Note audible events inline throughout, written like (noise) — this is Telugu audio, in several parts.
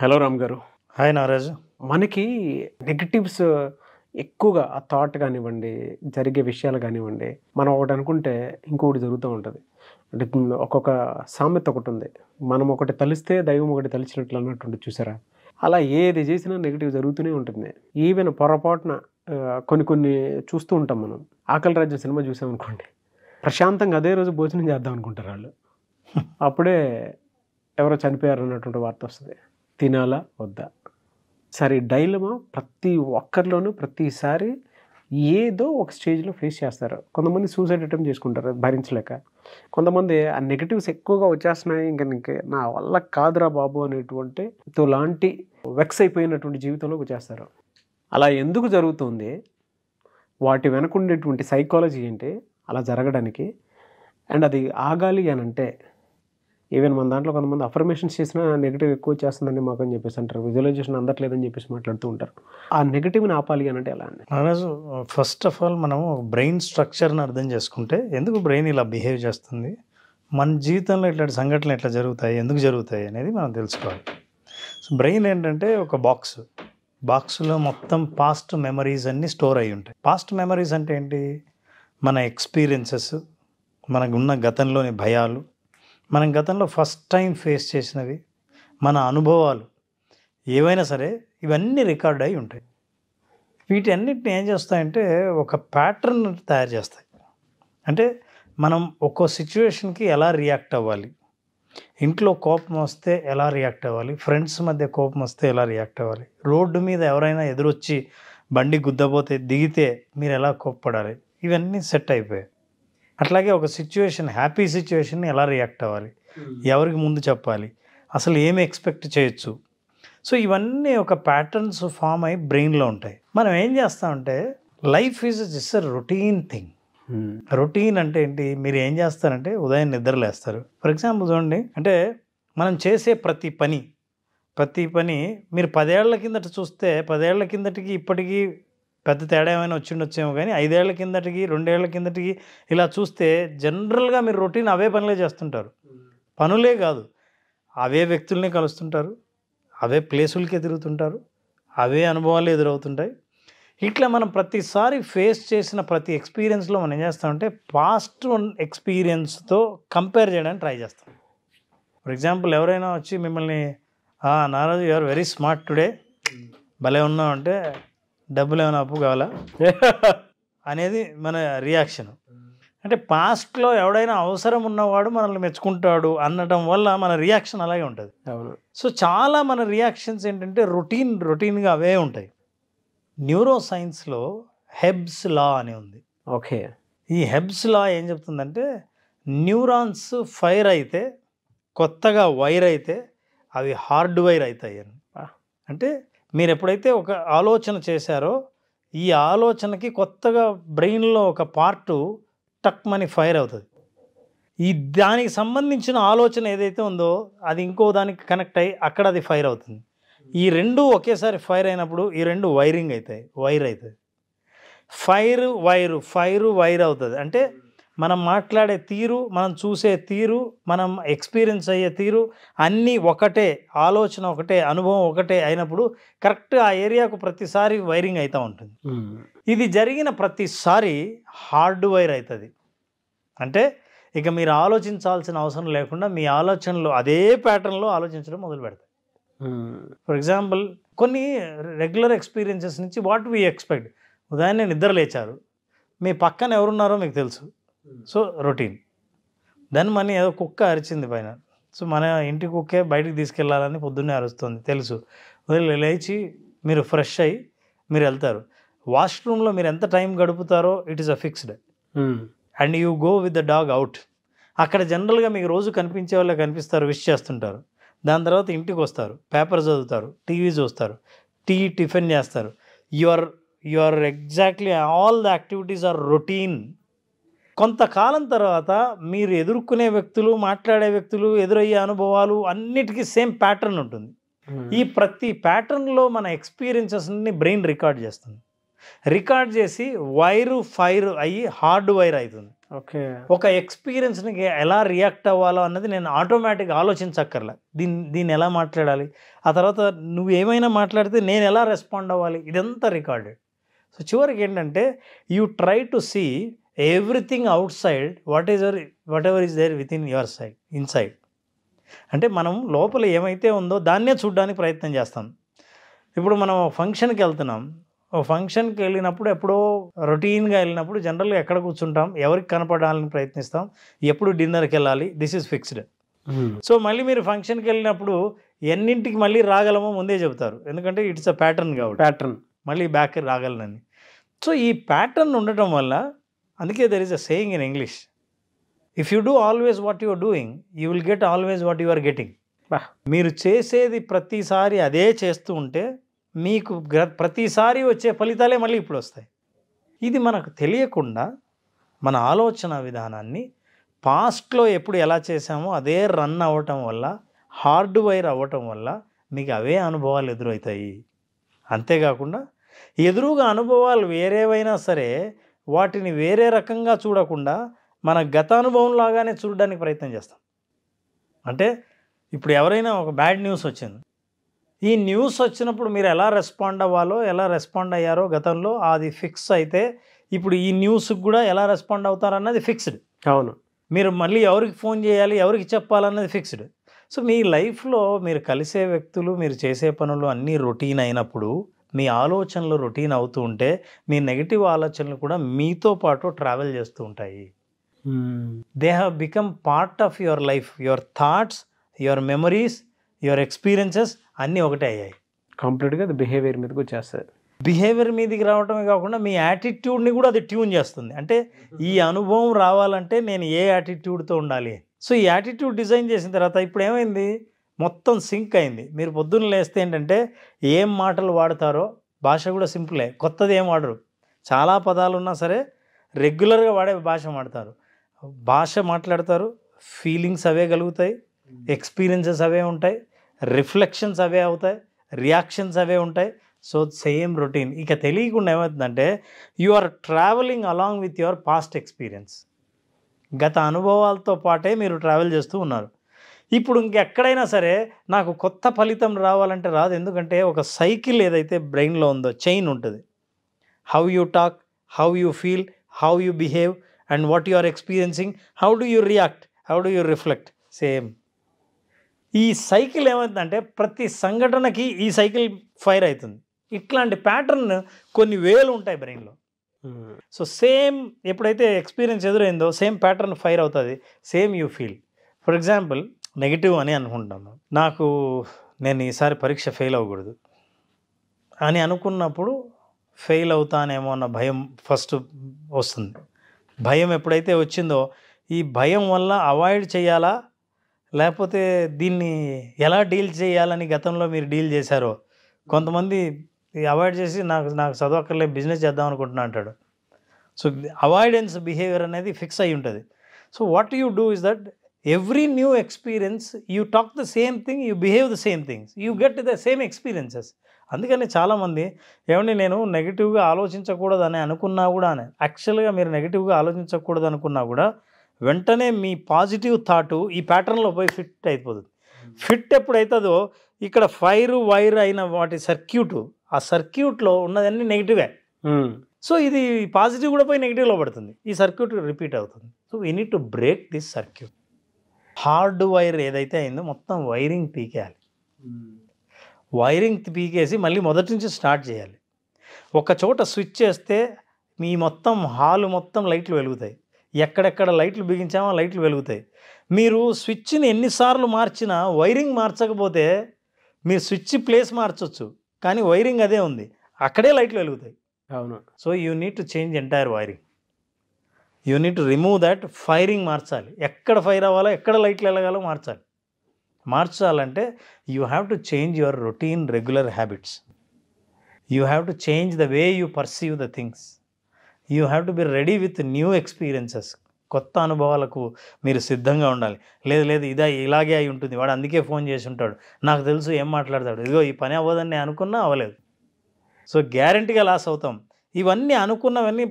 హలో రామ్ గారు హాయ్ నారాజ్ మనకి నెగిటివ్స్ ఎక్కువగా ఆ థాట్ కానివ్వండి జరిగే విషయాలు కానివ్వండి మనం ఒకటి అనుకుంటే ఇంకొకటి జరుగుతూ ఉంటుంది అంటే ఒక్కొక్క సామెత ఒకటి ఉంది మనం ఒకటి తలిస్తే దైవం ఒకటి తలిచినట్లు అన్నట్టు చూసారా అలా ఏది చేసినా నెగిటివ్ జరుగుతూనే ఉంటుంది ఈవెన్ పొరపాటున కొన్ని కొన్ని చూస్తూ ఉంటాం మనం ఆకలి రాజ్యం సినిమా చూసామనుకోండి ప్రశాంతంగా అదే రోజు భోజనం చేద్దాం అనుకుంటారు వాళ్ళు (laughs) అప్పుడే ఎవరో చనిపోయారు అన్నటువంటి వార్త వస్తుంది తినాలా వద్దా సరే డైలమా ప్రతి ఒక్కరిలోనూ ప్రతిసారి ఏదో ఒక స్టేజ్లో ఫేస్ చేస్తారు కొంతమంది సూసైడ్ అటెంప్ట్ చేసుకుంటారు భరించలేక కొంతమంది ఆ నెగిటివ్స్ ఎక్కువగా వచ్చేస్తున్నాయి ఇంకా ఇంకా నా వల్ల కాదురా బాబు అనేటువంటి లాంటి వెక్స్ అయిపోయినటువంటి జీవితంలోకి వచ్చేస్తారు అలా ఎందుకు జరుగుతుంది వాటి వెనకుండేటువంటి సైకాలజీ ఏంటి అలా జరగడానికి అండ్ అది ఆగాలి అని అంటే ఈవెన్ మన దాంట్లో కొంతమంది అఫర్మేషన్స్ చేసినా నెగిటివ్ ఎక్కువ చేస్తుందని మాకు అని చెప్పేసి అంటారు విజువలైజేషన్ అందట్లేదని చెప్పేసి మాట్లాడుతూ ఉంటారు ఆ నెగిటివ్ని ఆపాలి అని అంటే ఎలా అండి నారాజు ఫస్ట్ ఆఫ్ ఆల్ మనం బ్రెయిన్ స్ట్రక్చర్ని అర్థం చేసుకుంటే ఎందుకు బ్రెయిన్ ఇలా బిహేవ్ చేస్తుంది మన జీవితంలో ఇట్లాంటి సంఘటనలు ఎట్లా జరుగుతాయి ఎందుకు జరుగుతాయి అనేది మనం తెలుసుకోవాలి సో బ్రెయిన్ ఏంటంటే ఒక బాక్స్ బాక్స్లో మొత్తం పాస్ట్ మెమరీస్ అన్నీ స్టోర్ అయి ఉంటాయి పాస్ట్ మెమరీస్ అంటే ఏంటి మన ఎక్స్పీరియన్సెస్ మనకున్న గతంలోని భయాలు మనం గతంలో ఫస్ట్ టైం ఫేస్ చేసినవి మన అనుభవాలు ఏవైనా సరే ఇవన్నీ రికార్డ్ అయి ఉంటాయి వీటన్నిటిని ఏం చేస్తాయంటే ఒక ప్యాటర్న్ తయారు చేస్తాయి అంటే మనం ఒక్కో సిచ్యువేషన్కి ఎలా రియాక్ట్ అవ్వాలి ఇంట్లో కోపం వస్తే ఎలా రియాక్ట్ అవ్వాలి ఫ్రెండ్స్ మధ్య కోపం వస్తే ఎలా రియాక్ట్ అవ్వాలి రోడ్డు మీద ఎవరైనా ఎదురొచ్చి బండి గుద్దపోతే దిగితే మీరు ఎలా కోప్పడాలి ఇవన్నీ సెట్ అయిపోయాయి అట్లాగే ఒక సిచ్యువేషన్ హ్యాపీ సిచ్యువేషన్ ఎలా రియాక్ట్ అవ్వాలి hmm. ఎవరికి ముందు చెప్పాలి అసలు ఏమి ఎక్స్పెక్ట్ చేయొచ్చు సో ఇవన్నీ ఒక ప్యాటర్న్స్ ఫామ్ అయ్యి బ్రెయిన్లో ఉంటాయి మనం ఏం చేస్తామంటే life is just a routine thing routine అంటే ఏంటి మీరు ఏం చేస్తారంటే ఉదయం నిద్రలేస్తారు ఫర్ ఎగ్జాంపుల్ చూడండి అంటే మనం చేసే ప్రతి పని ప్రతి పని మీరు పదేళ్ల కిందట చూస్తే పదేళ్ల కిందటికి ఇప్పటికీ పెద్ద తేడా ఏమైనా వచ్చిండొచ్చేమో కానీ ఐదేళ్ల కిందటికి రెండేళ్ల కిందటికి ఇలా చూస్తే జనరల్గా మీరు రొటీన్ అవే పనులే చేస్తుంటారు పనులే కాదు అవే వ్యక్తుల్ని కలుస్తుంటారు అవే ప్లేసులకే తిరుగుతుంటారు అవే అనుభవాలు ఎదురవుతుంటాయి ఇట్లా మనం ప్రతిసారి ఫేస్ చేసిన ప్రతి ఎక్స్పీరియన్స్లో మనం ఏం చేస్తామంటే పాస్ట్ ఎక్స్పీరియన్స్తో కంపేర్ చేయడానికి ట్రై చేస్తాం ఫర్ ఎగ్జాంపుల్ ఎవరైనా వచ్చి మిమ్మల్ని నారాజు you are very smart today భలే ఉన్నావు అంటే డబ్బులు ఏమైనా అప్పు కావాలా (laughs) అనేది మన రియాక్షన్ అంటే పాస్ట్లో ఎవడైనా అవసరం ఉన్నవాడు మనల్ని మెచ్చుకుంటాడు అనడం వల్ల మన రియాక్షన్ అలాగే ఉంటుంది సో చాలా మన రియాక్షన్స్ ఏంటంటే రొటీన్ రొటీన్గా అవే ఉంటాయి న్యూరో సైన్స్లో హెబ్స్ లా అని ఉంది ఓకే ఈ హెబ్స్ లా ఏం చెప్తుందంటే న్యూరాన్స్ ఫైర్ అయితే కొత్తగా వైర్ అయితే అవి హార్డ్ వైర్ అవుతాయి అని అంటే మీరు ఎప్పుడైతే ఒక ఆలోచన చేశారో ఈ ఆలోచనకి కొత్తగా బ్రెయిన్లో ఒక పార్టు టక్మని ఫైర్ అవుతుంది ఈ దానికి సంబంధించిన ఆలోచన ఏదైతే ఉందో అది ఇంకో దానికి కనెక్ట్ అయ్యి అక్కడ అది ఫైర్ అవుతుంది ఈ రెండు ఒకేసారి ఫైర్ అయినప్పుడు ఈ రెండు వైరింగ్ అవుతాయి వైర్ అవుతుంది ఫైర్ వైరు ఫైరు వైర్ అవుతుంది అంటే మనం మాట్లాడే తీరు మనం చూసే తీరు మనం ఎక్స్పీరియన్స్ అయ్యే తీరు అన్నీ ఒకటే ఆలోచన ఒకటే అనుభవం ఒకటే అయినప్పుడు కరెక్ట్ ఆ ఏరియాకు ప్రతిసారి వైరింగ్ అవుతూ ఉంటుంది hmm. ఇది జరిగిన ప్రతిసారి హార్డ్ వైర్ అవుతుంది అంటే ఇక మీరు ఆలోచించాల్సిన అవసరం లేకుండా మీ ఆలోచనలు అదే ప్యాటర్న్లో ఆలోచించడం మొదలు పెడతాయి ఫర్ hmm. ఎగ్జాంపుల్ కొన్ని రెగ్యులర్ ఎక్స్పీరియన్సెస్ నుంచి వాట్ వీ ఎక్స్పెక్ట్ ఉదయాన్నే నిద్ర లేచారు మీ పక్కన ఎవరున్నారో మీకు తెలుసు సో రొటీన్ దాన్ని మనీ ఏదో కుక్క అరిచింది పైన సో మన ఇంటి కుక్కే బయటికి తీసుకెళ్ళాలని పొద్దున్నే అరుస్తుంది తెలుసు లేచి మీరు ఫ్రెష్ అయ్యి మీరు వెళ్తారు వాష్రూమ్లో మీరు ఎంత టైం గడుపుతారో it is a fixed and you go with the dog out అక్కడ జనరల్గా మీకు రోజు కనిపించే వాళ్ళే కనిపిస్తారు విష్ చేస్తుంటారు దాని తర్వాత ఇంటికి వస్తారు పేపర్ చదువుతారు టీవీ చూస్తారు టీ టిఫిన్ చేస్తారు you are you are exactly all the activities are routine కొంతకాలం తర్వాత మీరు ఎదుర్కొనే వ్యక్తులు మాట్లాడే వ్యక్తులు ఎదురయ్యే అనుభవాలు అన్నిటికీ సేమ్ ప్యాటర్న్ ఉంటుంది hmm. ఈ ప్రతి ప్యాటర్న్లో మన ఎక్స్పీరియన్సెస్ని బ్రెయిన్ రికార్డ్ చేస్తుంది రికార్డ్ చేసి వైరు ఫైర్ అయ్యి హార్డ్ వైర్ అవుతుంది ఓకే ఒక ఎక్స్పీరియన్స్కి ఎలా రియాక్ట్ అవ్వాలో అన్నది నేను ఆటోమేటిక్గా ఆలోచించక్కర్లే దీన్ని దీన్ని ఎలా మాట్లాడాలి ఆ తర్వాత నువ్వు ఏమైనా మాట్లాడితే నేను ఎలా రెస్పాండ్ అవ్వాలి ఇదంతా రికార్డెడ్ సో చివరికి ఏంటంటే you try to see everything outside what is ever whatever is there within your side inside అంటే మనం లోపల ఏమైతే ఉందో దాన్నే చూడడానికి ప్రయత్నం చేస్తాం ఇప్పుడు మనం ఫంక్షన్కి వెళ్తున్నాం ఓ ఫంక్షన్కి వెళ్ళినప్పుడు ఎప్పుడో రొటీన్గా వెళ్ళినప్పుడు జనరల్గా ఎక్కడ కూర్చుంటాం ఎవరికి కనపడాలని ప్రయత్నిస్తాం ఎప్పుడు డిన్నర్కి వెళ్ళాలి this is fixed hmm. So మళ్ళీ మీరు ఫంక్షన్కి వెళ్ళినప్పుడు ఎన్నింటికి మళ్ళీ రాగలమో ముందే చెబుతారు ఎందుకంటే ఇట్స్ అ ప్యాటర్న్ కాబట్టి ప్యాటర్న్ మళ్ళీ బ్యాక్ రాగలనని సో ఈ ప్యాటర్న్ ఉండటం వల్ల అందుకే there is a saying in English if you do always what you are doing you will get always what you are getting మీరు చేసేది ప్రతిసారి అదే చేస్తూ ఉంటే మీకు ప్రతిసారి వచ్చే ఫలితాలే మళ్ళీ ఇప్పుడు వస్తాయి ఇది మనకు తెలియకుండా మన ఆలోచన విధానాన్ని పాస్ట్లో ఎప్పుడు ఎలా చేసామో అదే రన్ అవ్వటం వల్ల హార్డ్ వైర్ అవ్వటం వల్ల మీకు అవే అనుభవాలు ఎదురవుతాయి అంతేకాకుండా ఎదురుగా అనుభవాలు వేరేవైనా సరే వాటిని వేరే రకంగా చూడకుండా మన గతానుభవం లాగానే చూడడానికి ప్రయత్నం చేస్తాం అంటే ఇప్పుడు ఎవరైనా ఒక బ్యాడ్ న్యూస్ వచ్చింది ఈ న్యూస్ వచ్చినప్పుడు మీరు ఎలా రెస్పాండ్ అవ్వాలో ఎలా రెస్పాండ్ అయ్యారో గతంలో అది ఫిక్స్ అయితే ఇప్పుడు ఈ న్యూస్కి కూడా ఎలా రెస్పాండ్ అవుతారన్నది ఫిక్స్డ్ అవును మీరు మళ్ళీ ఎవరికి ఫోన్ చేయాలి ఎవరికి చెప్పాలన్నది ఫిక్స్డ్ సో మీ లైఫ్లో మీరు కలిసే వ్యక్తులు మీరు చేసే పనులు అన్నీ రొటీన్ అయినప్పుడు మీ ఆలోచనలు రొటీన్ అవుతూ ఉంటే మీ నెగిటివ్ ఆలోచనలు కూడా మీతో పాటు ట్రావెల్ చేస్తూ ఉంటాయి they have become part of your life your thoughts your memories your experiences అన్నీ ఒకటే అయ్యాయి కంప్లీట్గా అది బిహేవియర్ మీదకి వచ్చేస్తుంది బిహేవియర్ మీదకి రావటమే కాకుండా మీ యాటిట్యూడ్ని కూడా అది ట్యూన్ చేస్తుంది అంటే ఈ అనుభవం రావాలంటే నేను ఏ యాటిట్యూడ్తో ఉండాలి సో ఈ యాటిట్యూడ్ డిజైన్ చేసిన తర్వాత ఇప్పుడు ఏమైంది మొత్తం సింక్ అయింది మీరు పొద్దున్న లేస్తే ఏంటంటే ఏం మాటలు వాడతారో భాష కూడా సింపులే కొత్తది ఏం వాడరు చాలా పదాలు ఉన్నా సరే రెగ్యులర్గా వాడే భాష మాడతారు భాష మాట్లాడతారు ఫీలింగ్స్ అవే కలుగుతాయి hmm. ఎక్స్పీరియన్సెస్ అవే ఉంటాయి రిఫ్లెక్షన్స్ అవే అవుతాయి రియాక్షన్స్ అవే ఉంటాయి సో సేమ్ రొటీన్ ఇక తెలియకుండా ఏమవుతుందంటే you are travelling along with your past experience గత అనుభవాలతో పాటే మీరు ట్రావెల్ చేస్తూ ఉన్నారు ఇప్పుడు ఇంకెక్కడైనా సరే నాకు కొత్త ఫలితం రావాలంటే రాదు ఎందుకంటే ఒక సైకిల్ ఏదైతే బ్రెయిన్లో ఉందో చైన్ ఉంటుంది how you talk how you feel how you behave and what you are experiencing how do you react how do you reflect same ఈ సైకిల్ ఏమవుతుందంటే ప్రతి సంఘటనకి ఈ సైకిల్ ఫైర్ అవుతుంది ఇట్లాంటి ప్యాటర్న్ కొన్ని వేలు ఉంటాయి బ్రెయిన్లో సో సేమ్ ఎప్పుడైతే ఎక్స్పీరియన్స్ ఎదురైందో సేమ్ ప్యాటర్న్ ఫైర్ అవుతుంది same you feel for example negative అని అనుకుంటాను నాకు నేను ఈసారి పరీక్ష ఫెయిల్ అవ్వకూడదు అని అనుకున్నప్పుడు ఫెయిల్ అవుతానేమో అన్న భయం ఫస్ట్ వస్తుంది భయం ఎప్పుడైతే వచ్చిందో ఈ భయం వల్ల అవాయిడ్ చేయాలా లేకపోతే దీన్ని ఎలా డీల్ చేయాలని గతంలో మీరు డీల్ చేశారో కొంతమంది అవాయిడ్ చేసి నాకు నాకు చదవక్కర్లే బిజినెస్ చేద్దాం అనుకుంటున్నా అంటాడు సో అవాయిడెన్స్ బిహేవియర్ అనేది ఫిక్స్ అయి ఉంటుంది so what you do is that every new experience you talk the same thing you behave the same things you get the same experiences అందుకని చాలామంది ఏమండి నేను నెగిటివ్గా ఆలోచించకూడదని అనుకున్నా కూడా అని యాక్చువల్గా మీరు నెగిటివ్గా ఆలోచించకూడదు అనుకున్నా కూడా వెంటనే మీ పాజిటివ్ థాట్ ఈ ప్యాటర్న్లో పోయి ఫిట్ అయిపోతుంది ఫిట్ hmm. ఎప్పుడైతుందో ఇక్కడ ఫైర్ వైర్ అయిన వాటి సర్క్యూటు ఆ సర్క్యూట్లో ఉన్నదన్నీ నెగిటివే hmm. సో ఇది పాజిటివ్ కూడా పోయి నెగిటివ్లో పడుతుంది ఈ సర్క్యూట్ రిపీట్ అవుతుంది so we need to break this circuit hard wire ఏదైతే అయిందో మొత్తం వైరింగ్ పీకేయాలి వైరింగ్ పీకేసి మళ్ళీ మొదటి నుంచి స్టార్ట్ చేయాలి ఒక చోట స్విచ్ చేస్తే మీ మొత్తం హాలు మొత్తం లైట్లు వెలుగుతాయి ఎక్కడెక్కడ లైట్లు బిగించామో లైట్లు వెలుగుతాయి మీరు స్విచ్ని ఎన్నిసార్లు మార్చినా వైరింగ్ మార్చకపోతే మీరు స్విచ్ ప్లేస్ మార్చవచ్చు కానీ వైరింగ్ అదే ఉంది అక్కడే లైట్లు వెలుగుతాయి అవును so you need to change entire wiring you need remove that firing మార్చాలి ఎక్కడ ఫైర్ అవ్వాలో ఎక్కడ లైట్లు వెళ్ళగాలో మార్చాలి మార్చాలంటే you have to change your routine regular habits you have to change the way you perceive the things you have to be ready with new experiences కొత్త అనుభవాలకు మీరు సిద్ధంగా ఉండాలి లేదు లేదు ఇదా ఇలాగే అయి ఉంటుంది వాడు అందుకే ఫోన్ చేసి ఉంటాడు నాకు తెలుసు ఏం మాట్లాడతాడు ఇదిగో ఈ పని అవ్వదని నేను అనుకున్నా అవ్వలేదు సో గ్యారంటీగా లాస్ అవుతాం ఇవన్నీ అనుకున్నవన్నీ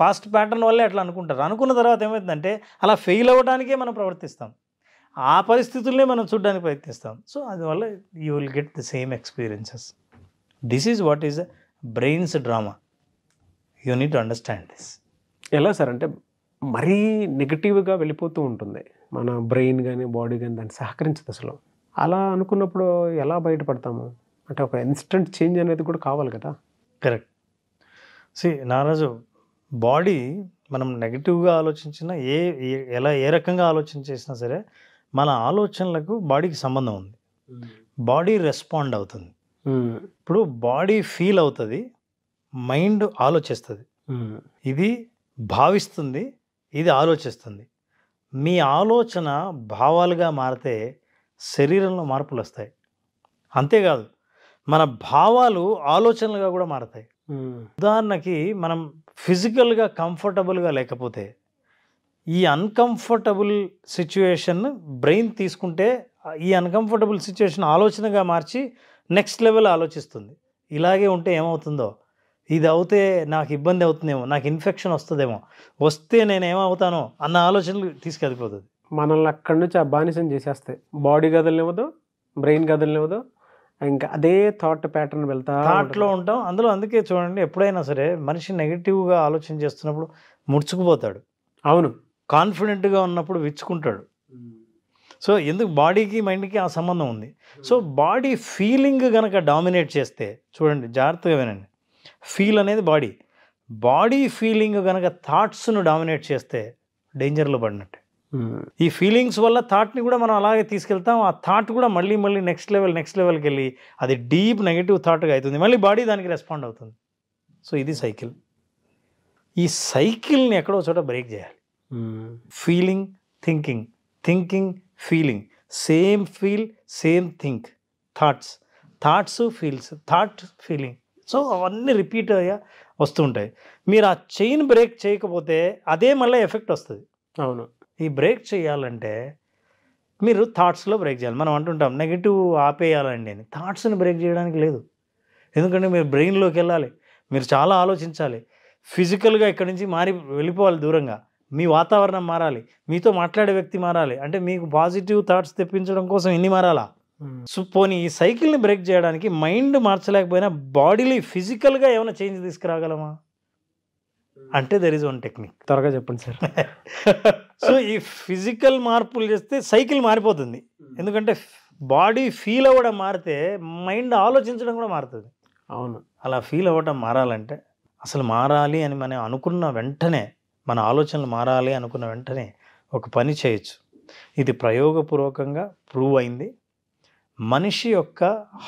పాస్ట్ ప్యాటర్న్ వల్లే అట్లా అనుకుంటారు అనుకున్న తర్వాత ఏమవుతుందంటే అలా ఫెయిల్ అవ్వడానికే మనం ప్రవర్తిస్తాం ఆ పరిస్థితుల్నే మనం చూడడానికి ప్రయత్నిస్తాం సో అందువల్ల you will get the same experiences this is what is brains drama you need understand this ఎలా సార్ అంటే మరీ నెగిటివ్గా వెళ్ళిపోతూ ఉంటుంది మన బ్రెయిన్ కానీ బాడీ కానీ దాన్ని సహకరించదు అసలు అలా అనుకున్నప్పుడు ఎలా బయటపడతాము అంటే ఒక ఇన్స్టెంట్ చేంజ్ అనేది కూడా కావాలి కదా కరెక్ట్ సి నారాజు బాడీ మనం నెగిటివ్గా ఆలోచించినా ఏ ఎలా ఏ రకంగా ఆలోచన చేసినా సరే మన ఆలోచనలకు బాడీకి సంబంధం ఉంది బాడీ రెస్పాండ్ అవుతుంది ఇప్పుడు బాడీ ఫీల్ అవుతుంది మైండ్ ఆలోచిస్తుంది ఇది భావిస్తుంది ఇది ఆలోచిస్తుంది మీ ఆలోచన భావాలుగా మారితే శరీరంలో మార్పులు వస్తాయి అంతేకాదు మన భావాలు ఆలోచనలుగా కూడా మారతాయి ఉదాహరణకి మనం ఫిజికల్గా కంఫర్టబుల్గా లేకపోతే ఈ అన్కంఫర్టబుల్ సిచ్యువేషన్ బ్రెయిన్ తీసుకుంటే ఈ అన్కంఫర్టబుల్ సిచ్యువేషన్ ఆలోచనగా మార్చి నెక్స్ట్ లెవెల్ ఆలోచిస్తుంది ఇలాగే ఉంటే ఏమవుతుందో ఇది అవుతే నాకు ఇబ్బంది అవుతుందేమో నాకు ఇన్ఫెక్షన్ వస్తుందేమో వస్తే నేను ఏమవుతానో అన్న ఆలోచనలు తీసుకెళ్ళిపోతుంది మనల్ని అక్కడి నుంచి ఆ బానిసం చేసేస్తాయి బాడీ కదలనివ్వదు బ్రెయిన్ కదలనివ్వదు ఇంకా అదే థాట్ ప్యాటర్న్ వెళ్తా థాట్లో ఉంటాం అందులో అందుకే చూడండి ఎప్పుడైనా సరే మనిషి నెగిటివ్గా ఆలోచన చేస్తున్నప్పుడు ముడుచుకుపోతాడు అవును కాన్ఫిడెంట్గా ఉన్నప్పుడు విచ్చుకుంటాడు సో ఎందుకు బాడీకి మైండ్కి ఆ సంబంధం ఉంది సో బాడీ ఫీలింగ్ కనుక డామినేట్ చేస్తే చూడండి జాగ్రత్తగా వినండి ఫీల్ అనేది బాడీ బాడీ ఫీలింగ్ కనుక థాట్స్ను డామినేట్ చేస్తే డేంజర్లో పడినట్టే ఈ ఫీలింగ్స్ వల్ల థాట్ని కూడా మనం అలాగే తీసుకెళ్తాం ఆ థాట్ కూడా మళ్ళీ మళ్ళీ నెక్స్ట్ లెవెల్ నెక్స్ట్ లెవెల్కి వెళ్ళి అది డీప్ నెగిటివ్ థాట్గా అవుతుంది మళ్ళీ బాడీ దానికి రెస్పాండ్ అవుతుంది సో ఇది సైకిల్ ఈ సైకిల్ని ఎక్కడో చోట బ్రేక్ చేయాలి feeling thinking thinking feeling same feel same think thoughts thoughts feels thought feeling so అవన్నీ రిపీట్ అయ్యా వస్తుంటాయి మీరు ఆ చైన్ బ్రేక్ చేయకపోతే అదే మళ్ళీ ఎఫెక్ట్ వస్తుంది అవును ఈ బ్రేక్ చేయాలంటే మీరు థాట్స్లో బ్రేక్ చేయాలి మనం అంటుంటాం నెగిటివ్ ఆపేయాలండి అని థాట్స్ని బ్రేక్ చేయడానికి లేదు ఎందుకంటే మీరు బ్రెయిన్లోకి వెళ్ళాలి మీరు చాలా ఆలోచించాలి ఫిజికల్గా ఇక్కడి నుంచి మారి వెళ్ళిపోవాలి దూరంగా మీ వాతావరణం మారాలి మీతో మాట్లాడే వ్యక్తి మారాలి అంటే మీకు పాజిటివ్ థాట్స్ తెప్పించడం కోసం ఎన్ని మారాలా సో పోనీ ఈ సైకిల్ని బ్రేక్ చేయడానికి మైండ్ మార్చలేకపోయినా బాడీని ఫిజికల్గా ఏమైనా చేంజ్ తీసుకురాగలమా అంటే దెర్ ఈజ్ వన్ టెక్నిక్ త్వరగా చెప్పండి సార్ (laughs) సో ఈ ఫిజికల్ మార్పులు చేస్తే సైకిల్ మారిపోతుంది hmm. ఎందుకంటే బాడీ ఫీల్ అవ్వడం మారితే మైండ్ ఆలోచించడం కూడా మారుతుంది అవును అలా ఫీల్ అవ్వడం మారాలంటే అసలు మారాలి అని మనం అనుకున్న వెంటనే మన ఆలోచనలు మారాలి అనుకున్న వెంటనే ఒక పని చేయొచ్చు ఇది ప్రయోగపూర్వకంగా ప్రూవ్ అయింది మనిషి యొక్క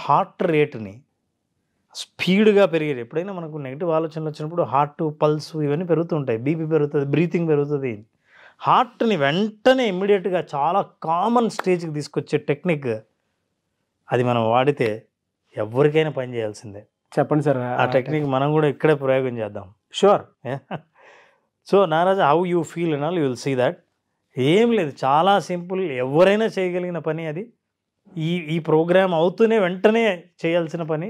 హార్ట్ రేటుని స్పీడ్గా పెరిగేది ఎప్పుడైనా మనకు నెగిటివ్ ఆలోచనలు వచ్చినప్పుడు హార్ట్ పల్స్ ఇవన్నీ పెరుగుతుంటాయి బీపీ పెరుగుతుంది బ్రీతింగ్ పెరుగుతుంది హార్ట్ని వెంటనే ఇమ్మీడియట్గా చాలా కామన్ స్టేజ్కి తీసుకొచ్చే టెక్నిక్ అది మనం వాడితే ఎవరికైనా పని చేయాల్సిందే చెప్పండి సార్ ఆ టెక్నిక్ మనం కూడా ఇక్కడే ప్రయోగం చేద్దాం షూర్ సో నారాజ్ how you feel and all you will see that ఏం లేదు చాలా సింపుల్ ఎవరైనా చేయగలిగిన పని అది ఈ ఈ ప్రోగ్రామ్ అవుతూనే వెంటనే చేయాల్సిన పని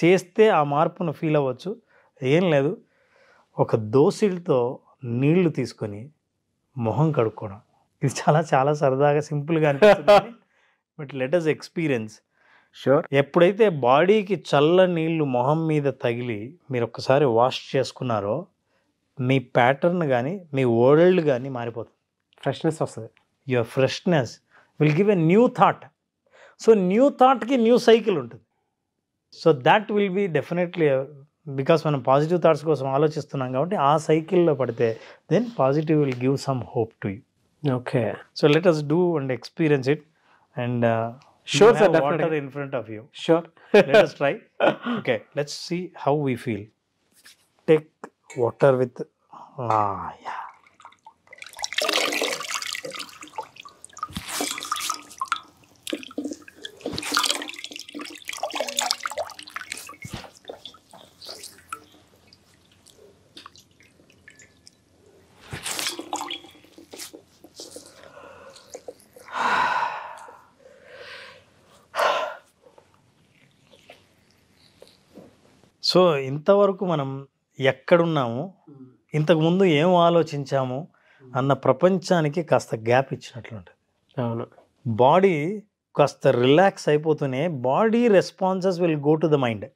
చేస్తే ఆ మార్పును ఫీల్ అవ్వచ్చు ఏం లేదు ఒక దోసిల్తో నీళ్లు తీసుకొని మొహం కడుక్కోవడం ఇది చాలా చాలా సరదాగా సింపుల్గా అనిపిస్తుంది but let us experience sure ఎప్పుడైతే బాడీకి చల్ల నీళ్లు మొహం మీద తగిలి మీరు ఒక్కసారి వాష్ చేసుకున్నారో మీ ప్యాటర్న్ కానీ మీ ఓల్డ్ కానీ మారిపోతుంది ఫ్రెష్నెస్ వస్తుంది your freshness will give a new thought so new థాట్కి న్యూ సైకిల్ ఉంటుంది so that will be definitely because మనం పాజిటివ్ థాట్స్ కోసం ఆలోచిస్తున్నాం కాబట్టి ఆ సైకిల్లో పడితే then positive will give some hope to you okay so let us do and experience it and sure sir in front of you sure let try okay let's see how we feel take water with ya so ఇంతవరకు మనం ఎక్కడున్నాము ఇంతకుముందు ఏం ఆలోచించాము అన్న ప్రపంచానికి కాస్త గ్యాప్ ఇచ్చినట్లుంటుంది అవును బాడీ కాస్త రిలాక్స్ అయిపోతూనే body responses will go to the mind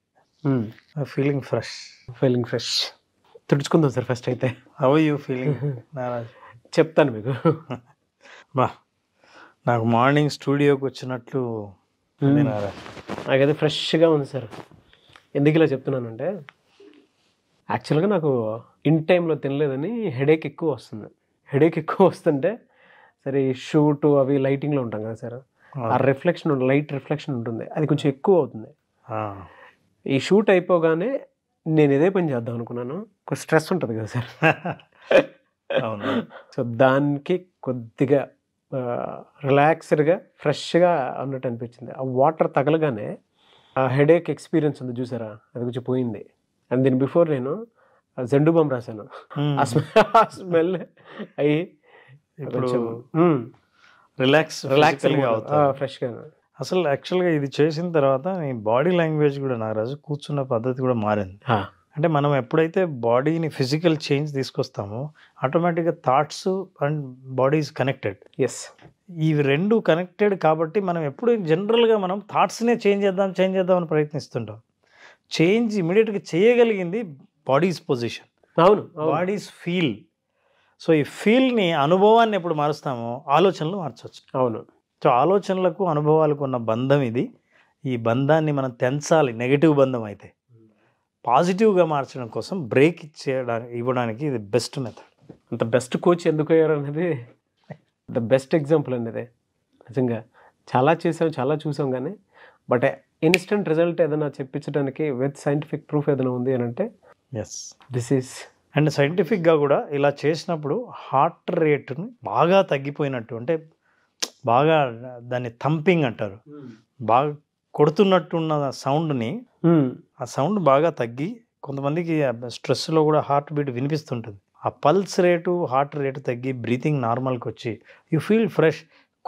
feeling fresh feeling fresh తుడుచుకుందాం సార్ ఫస్ట్ అయితే హౌ యూ ఫీలింగ్ చెప్తాను మీకు (laughs) బా నాకు మార్నింగ్ స్టూడియోకి వచ్చినట్లు నాకైతే ఫ్రెష్గా ఉంది సార్ ఎందుకు ఇలా చెప్తున్నానంటే యాక్చువల్గా నాకు ఇన్ టైంలో తినలేదని హెడేక్ ఎక్కువ వస్తుంది హెడేక్ ఎక్కువ వస్తుంటే సరే షూట్ అవి లైటింగ్లో ఉంటాం కదా సార్ ఆ రిఫ్లెక్షన్ లైట్ రిఫ్లెక్షన్ ఉంటుంది అది కొంచెం ఎక్కువ అవుతుంది ఈ షూట్ అయిపోగానే నేను ఇదే పని చేద్దాం అనుకున్నాను కొంచెం స్ట్రెస్ ఉంటుంది కదా సార్ సో దానికి కొద్దిగా రిలాక్స్డ్గా ఫ్రెష్గా అన్నట్టు అనిపించింది ఆ వాటర్ తగలగానే ఆ హెడేక్ ఎక్స్పీరియన్స్ ఉంది చూసారా అది కొంచెం పోయింది అండ్ దీని బిఫోర్ నేను జెండు బామ్ రాశాను ఆ స్మెల్ అయ్యి రిలాక్స్ రిలాక్స్ ఫ్రెష్గా అసలు యాక్చువల్గా ఇది చేసిన తర్వాత నీ బాడీ లాంగ్వేజ్ కూడా నాగరాజు కూర్చున్న పద్ధతి కూడా మారింది అంటే మనం ఎప్పుడైతే బాడీని ఫిజికల్ చేంజ్ తీసుకొస్తామో ఆటోమేటిక్గా thoughts and body is connected yes ఇవి రెండు కనెక్టెడ్ కాబట్టి మనం ఎప్పుడు జనరల్గా మనం థాట్స్నే చేంజ్ చేద్దాం చేంజ్ చేద్దామని ప్రయత్నిస్తుంటాం చేంజ్ ఇమీడియట్గా చేయగలిగింది బాడీస్ పొజిషన్ అవును బాడీస్ ఫీల్ సో ఈ ఫీల్ని అనుభవాన్ని ఎప్పుడు మారుస్తామో ఆలోచనలు మార్చవచ్చు అవును సో ఆలోచనలకు అనుభవాలకు ఉన్న బంధం ఇది ఈ బంధాన్ని మనం తెంచాలి నెగిటివ్ బంధం అయితే పాజిటివ్గా మార్చడం కోసం బ్రేక్ ఇచ్చేయడానికి ఇవ్వడానికి ఇది బెస్ట్ మెథడ్ అంత బెస్ట్ కోచ్ ఎందుకు అయ్యారు అనేది ద బెస్ట్ ఎగ్జాంపుల్ అండి అదే నిజంగా చాలా చేసాం చాలా చూసాం కానీ బట్ ఇన్స్టెంట్ రిజల్ట్ ఏదైనా చెప్పించడానికి విత్ సైంటిఫిక్ ప్రూఫ్ ఏదైనా ఉంది అని అంటే ఎస్ దిస్ ఈస్ అండ్ సైంటిఫిక్గా కూడా ఇలా చేసినప్పుడు హార్ట్ రేట్ని బాగా తగ్గిపోయినట్టు అంటే బాగా దాన్ని థంపింగ్ అంటారు hmm. బాగా కొడుతున్నట్టున్న సౌండ్ని hmm. ఆ సౌండ్ బాగా తగ్గి కొంతమందికి స్ట్రెస్లో కూడా హార్ట్ బీట్ వినిపిస్తుంటుంది ఆ పల్స్ రేటు హార్ట్ రేటు తగ్గి బ్రీతింగ్ నార్మల్కి వచ్చి యు ఫీల్ ఫ్రెష్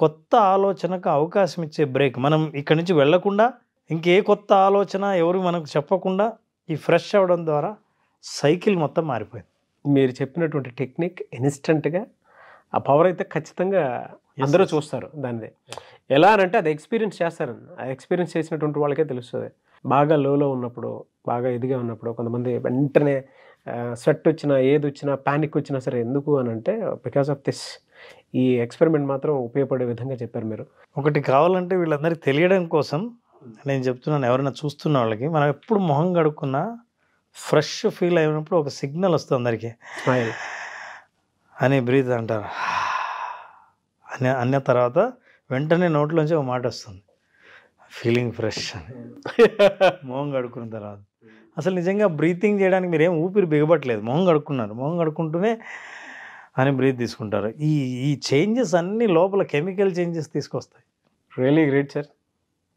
కొత్త ఆలోచనకు అవకాశం ఇచ్చే బ్రేక్ మనం ఇక్కడి నుంచి వెళ్లకుండా ఇంకే కొత్త ఆలోచన ఎవరు మనకు చెప్పకుండా ఈ ఫ్రెష్ అవ్వడం ద్వారా సైకిల్ మొత్తం మారిపోయింది మీరు చెప్పినటువంటి టెక్నిక్ ఇన్స్టెంట్గా ఆ పవర్ అయితే ఖచ్చితంగా అందరూ చూస్తారు దానిదే ఎలా అంటే అది ఎక్స్పీరియన్స్ చేస్తారని ఆ ఎక్స్పీరియన్స్ చేసినటువంటి వాళ్ళకే తెలుస్తుంది బాగా లోలో ఉన్నప్పుడు బాగా ఇదిగా ఉన్నప్పుడు కొంతమంది వెంటనే స్వెట్ వచ్చినా ఏది వచ్చినా ప్యానిక్ వచ్చినా సరే ఎందుకు అని అంటే బికాస్ ఆఫ్ దిస్ ఈ ఎక్స్పెరిమెంట్ మాత్రం ఉపయోగపడే విధంగా చెప్పారు మీరు ఒకటి కావాలంటే వీళ్ళందరికీ తెలియడం కోసం నేను చెప్తున్నాను ఎవరైనా చూస్తున్న వాళ్ళకి మనం ఎప్పుడు మొహం కడుక్కున్నా ఫ్రెష్ ఫీల్ అయినప్పుడు ఒక సిగ్నల్ వస్తుంది అందరికీ స్మైల్ అని బ్రీత్ అంటారు అని అన్న తర్వాత వెంటనే నోట్లోంచి ఒక మాట వస్తుంది ఫీలింగ్ ఫ్రెష్ అని (laughs) మొహం కడుక్కున్న తర్వాత అసలు నిజంగా బ్రీతింగ్ చేయడానికి మీరు ఏం ఊపిరి బిగబట్టలేదు మొహం కడుక్కున్నారు మొహం కడుక్కుంటూనే అని బ్రీత్ తీసుకుంటారు ఈ ఈ చేంజెస్ అన్నీ లోపల కెమికల్ చేంజెస్ తీసుకొస్తాయి really great sir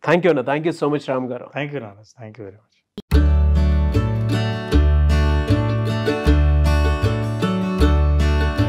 thank you అన్న thank you so much Ram garu thank you నాన్న థ్యాంక్ యూ వెరీ మచ్